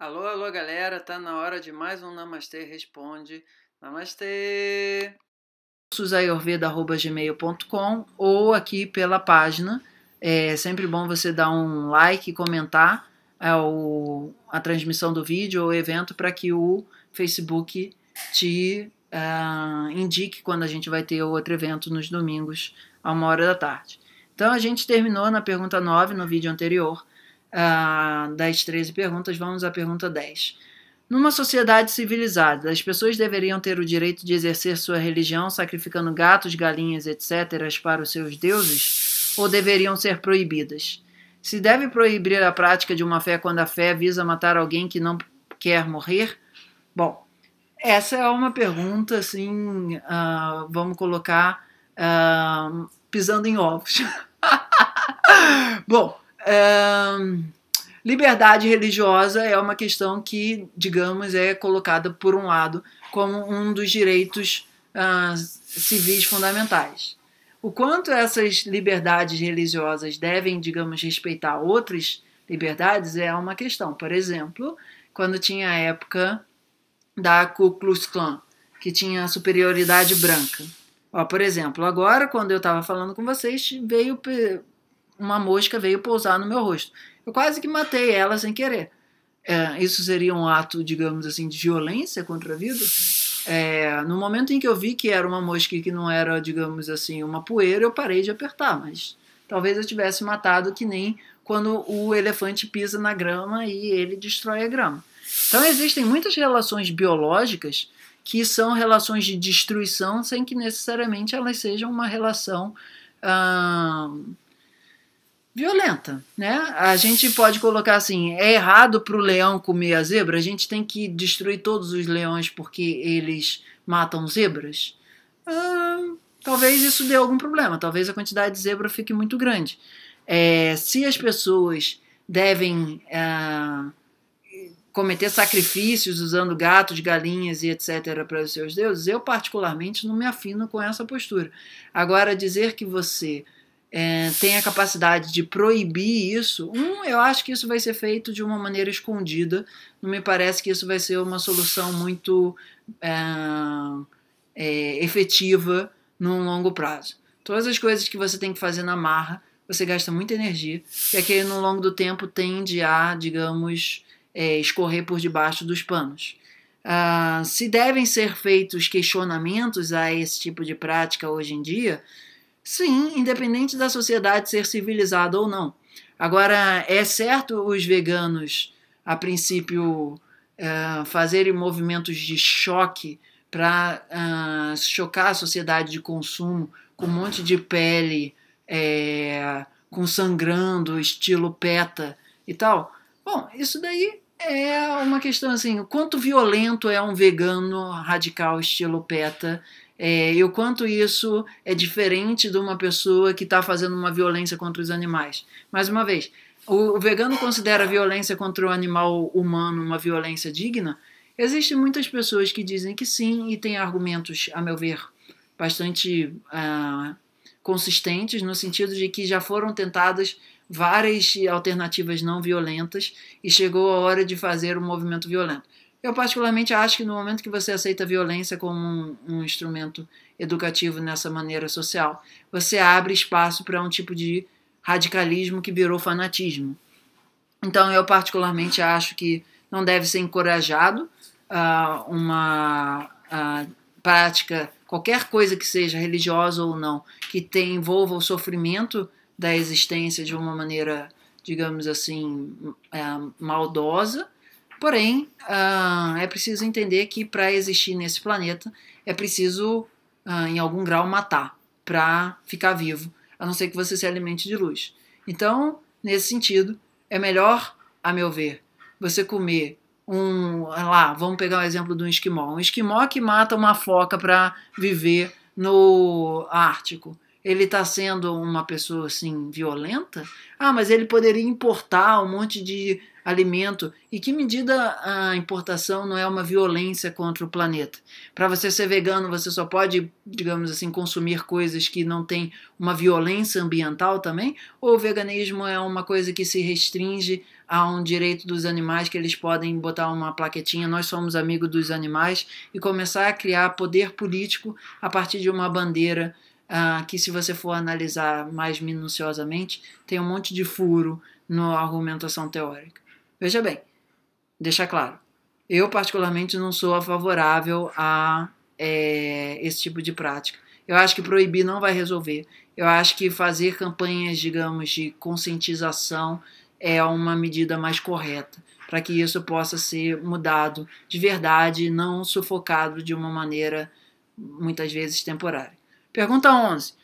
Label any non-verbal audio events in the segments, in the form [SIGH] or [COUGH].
Alô, alô, galera, tá na hora de mais um Namastê Responde. Namastê! susayurveda.gmail.com ou aqui pela página. É sempre bom você dar um like e comentar é, a transmissão do vídeo ou evento para que o Facebook te uh, indique quando a gente vai ter outro evento nos domingos, a uma hora da tarde. Então a gente terminou na pergunta 9 no vídeo anterior das 13 perguntas, vamos à pergunta 10. Numa sociedade civilizada, as pessoas deveriam ter o direito de exercer sua religião sacrificando gatos, galinhas, etc., para os seus deuses, ou deveriam ser proibidas? Se deve proibir a prática de uma fé quando a fé visa matar alguém que não quer morrer? Bom, essa é uma pergunta, assim, uh, vamos colocar uh, pisando em ovos. [LAUGHS] Bom, liberdade religiosa é uma questão que, digamos, é colocada por um lado como um dos direitos ah, civis fundamentais. O quanto essas liberdades religiosas devem, digamos, respeitar outras liberdades é uma questão. Por exemplo, quando tinha a época da Ku Klux Klan, que tinha a superioridade branca. Ó, por exemplo, agora, quando eu estava falando com vocês, veio uma mosca veio pousar no meu rosto. Eu quase que matei ela sem querer. É, isso seria um ato, digamos assim, de violência contra a vida? É, no momento em que eu vi que era uma mosca que não era, digamos assim, uma poeira, eu parei de apertar, mas talvez eu tivesse matado que nem quando o elefante pisa na grama e ele destrói a grama. Então existem muitas relações biológicas que são relações de destruição sem que necessariamente elas sejam uma relação. Hum, violenta, né? A gente pode colocar assim, é errado para o leão comer a zebra? A gente tem que destruir todos os leões porque eles matam zebras? talvez isso dê algum problema, talvez a quantidade de zebra fique muito grande. É, se as pessoas devem ah, cometer sacrifícios usando gatos, galinhas e etc. para os seus deuses, eu particularmente não me afino com essa postura. Agora, dizer que você é, tem a capacidade de proibir isso, um, eu acho que isso vai ser feito de uma maneira escondida. Não me parece que isso vai ser uma solução muito é, é, efetiva num longo prazo. Todas as coisas que você tem que fazer na marra, você gasta muita energia, e aquele é no longo do tempo tende a, digamos, é, escorrer por debaixo dos panos. Ah, se devem ser feitos questionamentos a esse tipo de prática hoje em dia, Sim, independente da sociedade ser civilizada ou não. Agora, é certo os veganos, a princípio, é, fazerem movimentos de choque para é, ah, chocar a sociedade de consumo com um monte de pele, é, com sangrando, estilo peta e tal. Bom, isso daí é uma questão assim, o quanto violento é um vegano radical estilo peta é, e o quanto isso é diferente de uma pessoa que está fazendo uma violência contra os animais. Mais uma vez, o, o vegano considera a violência contra o animal humano uma violência digna? Existem muitas pessoas que dizem que sim e têm argumentos, a meu ver, bastante ah, consistentes, no sentido de que já foram tentadas várias alternativas não violentas e chegou a hora de fazer um movimento violento. Eu, particularmente, acho que no momento que você aceita a violência como um, um instrumento educativo nessa maneira social, você abre espaço para um tipo de radicalismo que virou fanatismo. Então, eu, particularmente, acho que não deve ser encorajado uh, uma uh, prática, qualquer coisa que seja religiosa ou não, que te envolva o sofrimento da existência de uma maneira, digamos assim, uh, maldosa Porém, uh, é preciso entender que para existir nesse planeta é preciso, uh, em algum grau, matar para ficar vivo, a não ser que você se alimente de luz. Então, nesse sentido, é melhor, a meu ver, você comer um. Ah, lá, vamos pegar o um exemplo do um esquimó. Um esquimó que mata uma foca para viver no Ártico ele está sendo uma pessoa assim violenta? Ah, mas ele poderia importar um monte de alimento e que medida a importação não é uma violência contra o planeta. Para você ser vegano, você só pode, digamos assim, consumir coisas que não têm uma violência ambiental também? Ou o veganismo é uma coisa que se restringe a um direito dos animais que eles podem botar uma plaquetinha, nós somos amigos dos animais, e começar a criar poder político a partir de uma bandeira ah, que, se você for analisar mais minuciosamente, tem um monte de furo na argumentação teórica. Veja bem, deixar claro. Eu, particularmente, não sou favorável a é, esse tipo de prática. Eu acho que proibir não vai resolver. Eu acho que fazer campanhas, digamos, de conscientização é uma medida mais correta para que isso possa ser mudado de verdade, não sufocado de uma maneira muitas vezes temporária. Pergunta 11.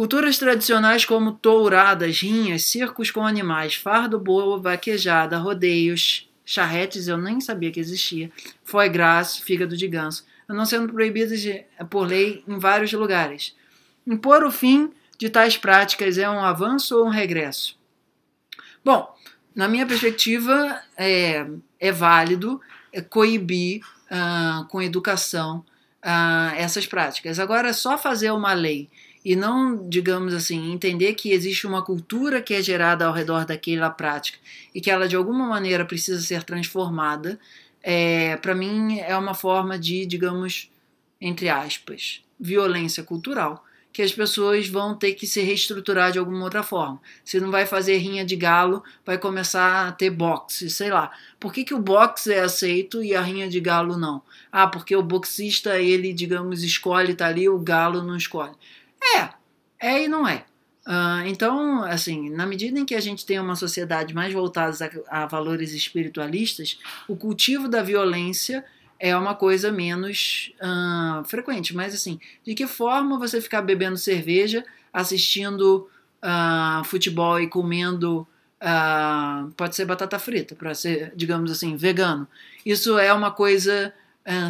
Culturas tradicionais como touradas, rinhas, circos com animais, fardo boa, vaquejada, rodeios, charretes, eu nem sabia que existia, foie gras, fígado de ganso, não sendo proibidas por lei em vários lugares. Impor o fim de tais práticas é um avanço ou um regresso? Bom, na minha perspectiva, é, é válido é, coibir ah, com educação ah, essas práticas. Agora, é só fazer uma lei e não, digamos assim, entender que existe uma cultura que é gerada ao redor daquela prática e que ela de alguma maneira precisa ser transformada, é, para mim é uma forma de, digamos, entre aspas, violência cultural, que as pessoas vão ter que se reestruturar de alguma outra forma. Se não vai fazer rinha de galo, vai começar a ter boxe, sei lá. Por que, que o boxe é aceito e a rinha de galo não? Ah, porque o boxista, ele, digamos, escolhe, tá ali, o galo não escolhe. É, é e não é. Uh, então, assim, na medida em que a gente tem uma sociedade mais voltada a, a valores espiritualistas, o cultivo da violência é uma coisa menos uh, frequente. Mas, assim, de que forma você ficar bebendo cerveja, assistindo uh, futebol e comendo. pode ser batata frita, para ser, digamos assim, vegano. Isso é uma coisa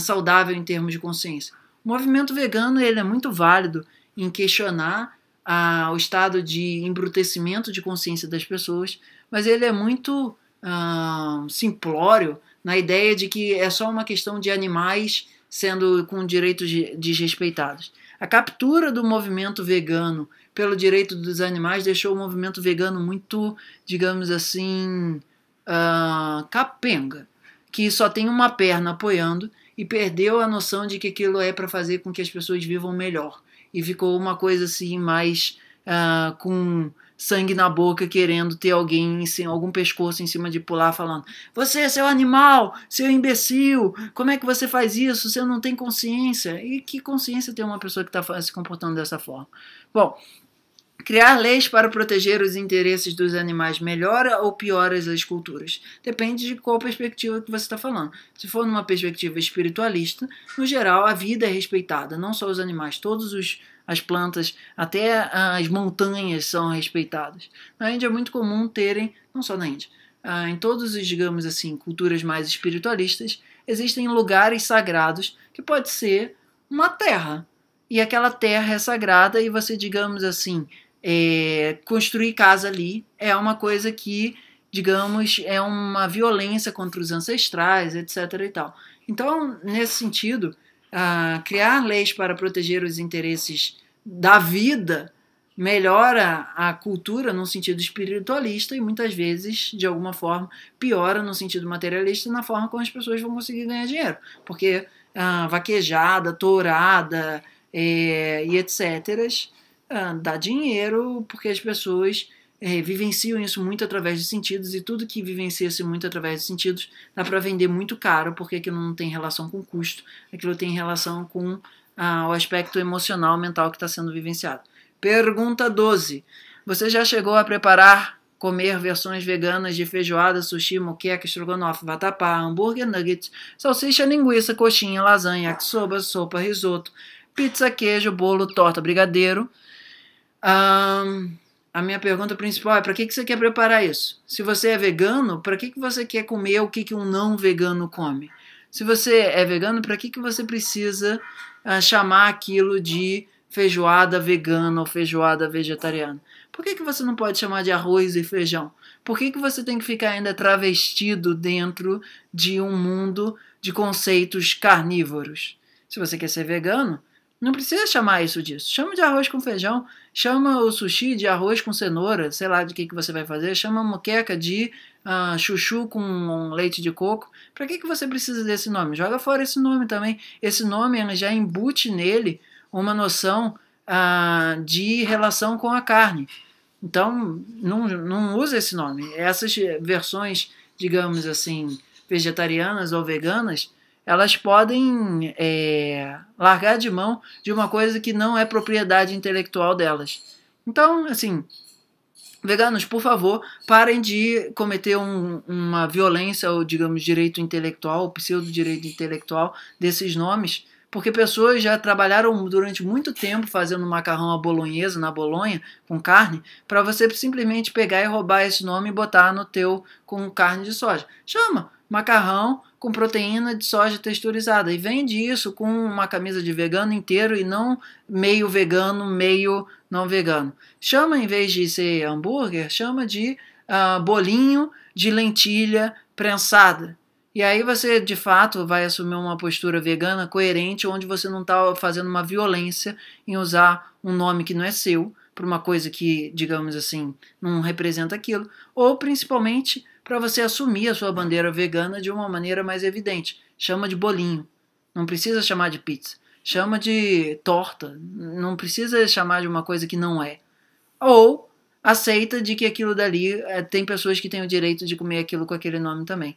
saudável em termos de consciência. O movimento vegano ele é muito válido em questionar a, o estado de embrutecimento de consciência das pessoas, mas ele é muito ah, simplório na ideia de que é só uma questão de animais sendo com direitos desrespeitados. A captura do movimento vegano pelo direito dos animais deixou o movimento vegano muito, digamos assim, ah, capenga, que só tem uma perna apoiando e perdeu a noção de que aquilo é para fazer com que as pessoas vivam melhor e ficou uma coisa assim mais uh, com sangue na boca querendo ter alguém em algum pescoço em cima de pular falando: "Você, é seu animal, seu imbecil, como é que você faz isso? Você não tem consciência". E que consciência tem uma pessoa que está se comportando dessa forma? Bom, Criar leis para proteger os interesses dos animais melhora ou piora as culturas? Depende de qual perspectiva que você está falando. Se for numa perspectiva espiritualista, no geral a vida é respeitada, não só os animais, todos os as plantas, até as montanhas são respeitadas. Na Índia é muito comum terem, não só na Índia, ah, em todos os, digamos assim, culturas mais espiritualistas, existem lugares sagrados que pode ser uma terra. E aquela terra é sagrada e você, digamos assim, é, construir casa ali é uma coisa que, digamos, é uma violência contra os ancestrais, etc. E tal. Então, nesse sentido, ah, criar leis para proteger os interesses da vida melhora a cultura no sentido espiritualista e muitas vezes, de alguma forma, piora no sentido materialista na forma como as pessoas vão conseguir ganhar dinheiro. Porque ah, vaquejada, tourada é, e etc é, dá dinheiro, porque as pessoas é, vivenciam isso muito através de sentidos e tudo que vivencia-se muito através de sentidos dá para vender muito caro, porque aquilo não tem relação com custo, aquilo tem relação com ah, o aspecto emocional, mental que está sendo vivenciado. Pergunta 12. Você já chegou a preparar comer versões veganas de feijoada, sushi, moqueca, estrogonofe, vatapá, hambúrguer, nuggets, salsicha, linguiça, coxinha, lasanha, yakisoba, sopa, risoto, pizza, queijo, bolo, torta, brigadeiro, um, a minha pergunta principal é: para que, que você quer preparar isso? Se você é vegano, para que, que você quer comer o que, que um não vegano come? Se você é vegano, para que, que você precisa uh, chamar aquilo de feijoada vegana ou feijoada vegetariana? Por que, que você não pode chamar de arroz e feijão? Por que, que você tem que ficar ainda travestido dentro de um mundo de conceitos carnívoros? Se você quer ser vegano, não precisa chamar isso disso. Chama de arroz com feijão. Chama o sushi de arroz com cenoura, sei lá de que, que você vai fazer. Chama a moqueca de uh, chuchu com um leite de coco. Para que, que você precisa desse nome? Joga fora esse nome também. Esse nome já embute nele uma noção uh, de relação com a carne. Então, não, não usa esse nome. Essas versões, digamos assim, vegetarianas ou veganas, elas podem é, largar de mão de uma coisa que não é propriedade intelectual delas. Então, assim, veganos, por favor, parem de cometer um, uma violência ou, digamos, direito intelectual, ou pseudo-direito intelectual desses nomes, porque pessoas já trabalharam durante muito tempo fazendo macarrão à bolonhesa na Bolonha com carne, para você simplesmente pegar e roubar esse nome e botar no teu com carne de soja. Chama macarrão com proteína de soja texturizada e vende isso com uma camisa de vegano inteiro e não meio vegano, meio não vegano. Chama em vez de ser hambúrguer, chama de uh, bolinho de lentilha prensada. E aí você de fato vai assumir uma postura vegana coerente, onde você não está fazendo uma violência em usar um nome que não é seu para uma coisa que, digamos assim, não representa aquilo, ou principalmente para você assumir a sua bandeira vegana de uma maneira mais evidente. Chama de bolinho, não precisa chamar de pizza. Chama de torta, não precisa chamar de uma coisa que não é. Ou aceita de que aquilo dali é, tem pessoas que têm o direito de comer aquilo com aquele nome também.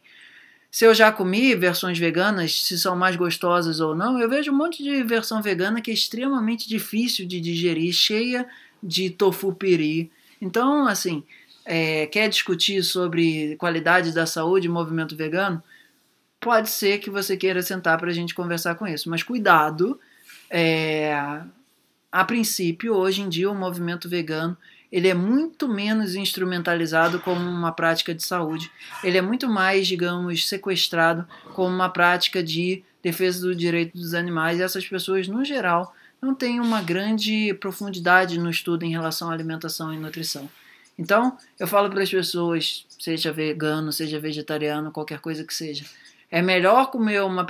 Se eu já comi versões veganas, se são mais gostosas ou não, eu vejo um monte de versão vegana que é extremamente difícil de digerir, cheia de tofu piri. Então, assim, é, quer discutir sobre qualidade da saúde e movimento vegano, pode ser que você queira sentar para a gente conversar com isso. Mas cuidado, é, a princípio, hoje em dia, o movimento vegano ele é muito menos instrumentalizado como uma prática de saúde. Ele é muito mais, digamos, sequestrado como uma prática de defesa do direito dos animais. E essas pessoas, no geral, não têm uma grande profundidade no estudo em relação à alimentação e nutrição. Então, eu falo para as pessoas, seja vegano, seja vegetariano, qualquer coisa que seja, é melhor comer uma.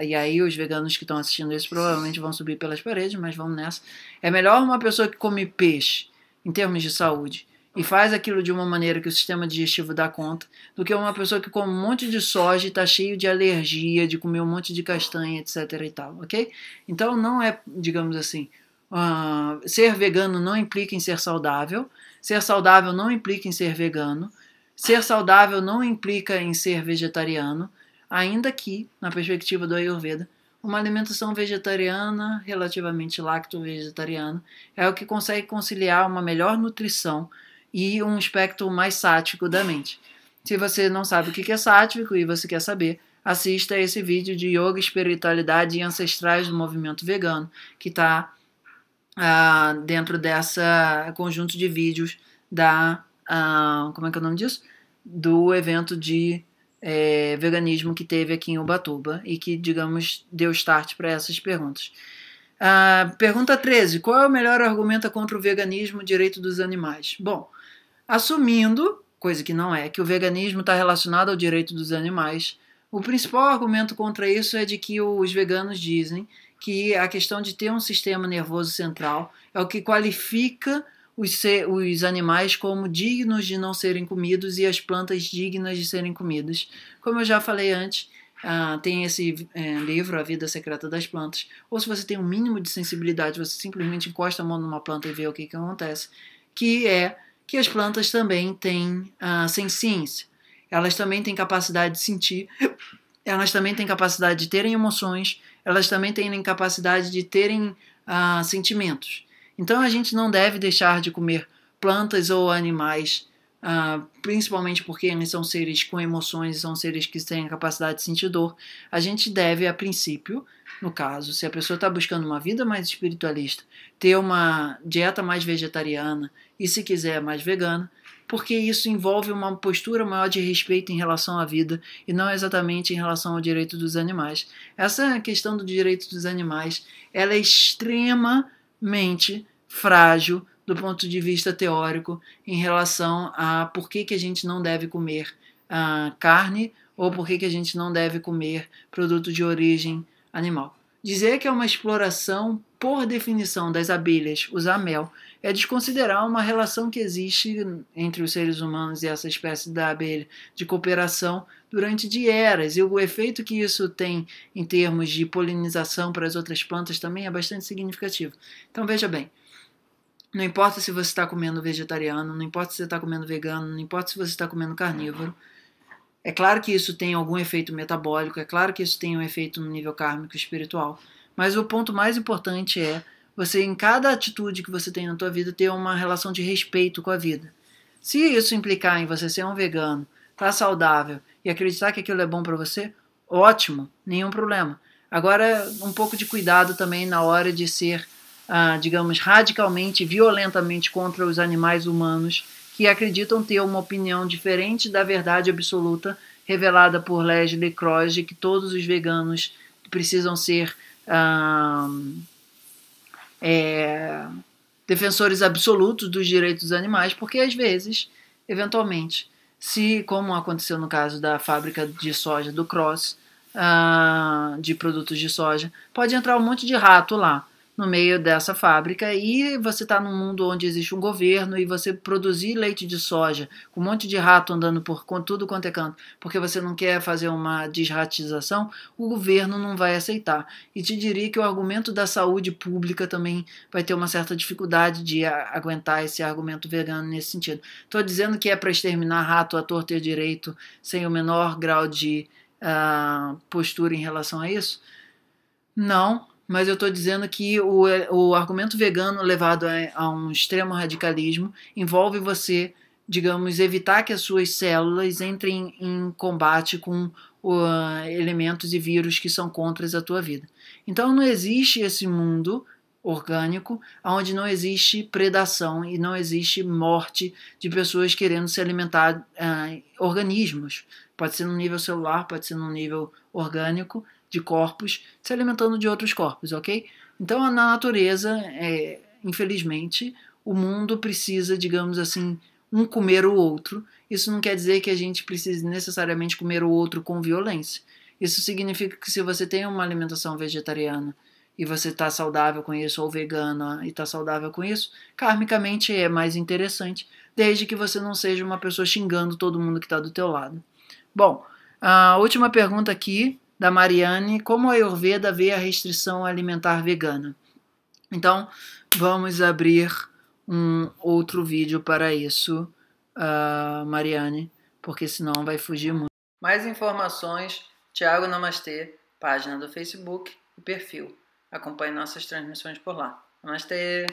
E aí, os veganos que estão assistindo isso provavelmente vão subir pelas paredes, mas vamos nessa. É melhor uma pessoa que come peixe, em termos de saúde, e faz aquilo de uma maneira que o sistema digestivo dá conta, do que uma pessoa que come um monte de soja e está cheio de alergia, de comer um monte de castanha, etc. e tal, ok? Então, não é, digamos assim, uh, ser vegano não implica em ser saudável Ser saudável não implica em ser vegano. Ser saudável não implica em ser vegetariano, ainda que, na perspectiva do Ayurveda, uma alimentação vegetariana, relativamente lacto-vegetariana, é o que consegue conciliar uma melhor nutrição e um espectro mais sático da mente. Se você não sabe o que é sático e você quer saber, assista esse vídeo de Yoga, Espiritualidade e Ancestrais do Movimento Vegano, que está ah, dentro dessa conjunto de vídeos da ah, como é que é o nome disso do evento de é, veganismo que teve aqui em Ubatuba e que digamos deu start para essas perguntas ah, pergunta 13 qual é o melhor argumento contra o veganismo direito dos animais bom assumindo coisa que não é que o veganismo está relacionado ao direito dos animais o principal argumento contra isso é de que os veganos dizem que a questão de ter um sistema nervoso central é o que qualifica os, ser, os animais como dignos de não serem comidos e as plantas dignas de serem comidas. Como eu já falei antes, ah, tem esse é, livro, A Vida Secreta das Plantas. Ou se você tem um mínimo de sensibilidade, você simplesmente encosta a mão numa planta e vê o que, que acontece, que é que as plantas também têm ah, sensícia. Elas também têm capacidade de sentir elas também têm capacidade de terem emoções, elas também têm capacidade de terem ah, sentimentos. Então a gente não deve deixar de comer plantas ou animais, ah, principalmente porque eles são seres com emoções, são seres que têm a capacidade de sentir dor. A gente deve, a princípio, no caso, se a pessoa está buscando uma vida mais espiritualista, ter uma dieta mais vegetariana e, se quiser, mais vegana, porque isso envolve uma postura maior de respeito em relação à vida e não exatamente em relação ao direito dos animais. Essa questão do direito dos animais, ela é extremamente frágil do ponto de vista teórico em relação a por que, que a gente não deve comer uh, carne ou por que, que a gente não deve comer produto de origem animal. Dizer que é uma exploração, por definição, das abelhas usar mel é desconsiderar uma relação que existe entre os seres humanos e essa espécie da abelha de cooperação durante de eras. E o efeito que isso tem em termos de polinização para as outras plantas também é bastante significativo. Então veja bem. Não importa se você está comendo vegetariano, não importa se você está comendo vegano, não importa se você está comendo carnívoro, é claro que isso tem algum efeito metabólico, é claro que isso tem um efeito no nível kármico espiritual, mas o ponto mais importante é você, em cada atitude que você tem na tua vida, ter uma relação de respeito com a vida. Se isso implicar em você ser um vegano, estar tá saudável e acreditar que aquilo é bom para você, ótimo, nenhum problema. Agora, um pouco de cuidado também na hora de ser, ah, digamos, radicalmente, violentamente contra os animais humanos que acreditam ter uma opinião diferente da verdade absoluta revelada por Leslie Cross de que todos os veganos precisam ser é, defensores absolutos dos direitos dos animais, porque às vezes, eventualmente, se, como aconteceu no caso da fábrica de soja do Cross, de produtos de soja, pode entrar um monte de rato lá no meio dessa fábrica e você está num mundo onde existe um governo e você produzir leite de soja com um monte de rato andando por tudo quanto é canto, porque você não quer fazer uma desratização, o governo não vai aceitar. E te diria que o argumento da saúde pública também vai ter uma certa dificuldade de aguentar esse argumento vegano nesse sentido. Estou dizendo que é para exterminar rato a torta e direito sem o menor grau de uh, postura em relação a isso? Não, mas eu estou dizendo que o, o argumento vegano levado a, a, um extremo radicalismo envolve você, digamos, evitar que as suas células entrem em, em combate com uh, elementos e vírus que são contras à tua vida. Então não existe esse mundo orgânico onde não existe predação e não existe morte de pessoas querendo se alimentar uh, organismos. Pode ser no nível celular, pode ser no nível orgânico, de corpos se alimentando de outros corpos, ok? Então, na natureza, é, infelizmente, o mundo precisa, digamos assim, um comer o outro. Isso não quer dizer que a gente precise necessariamente comer o outro com violência. Isso significa que se você tem uma alimentação vegetariana e você está saudável com isso, ou vegana e está saudável com isso, karmicamente é mais interessante, desde que você não seja uma pessoa xingando todo mundo que está do teu lado. Bom, a última pergunta aqui da Mariane como a Ayurveda vê a restrição alimentar vegana. Então, vamos abrir um outro vídeo para isso, uh, Mariane, porque senão vai fugir muito. Mais informações, Tiago Namastê, página do Facebook e perfil. Acompanhe nossas transmissões por lá. Namastê!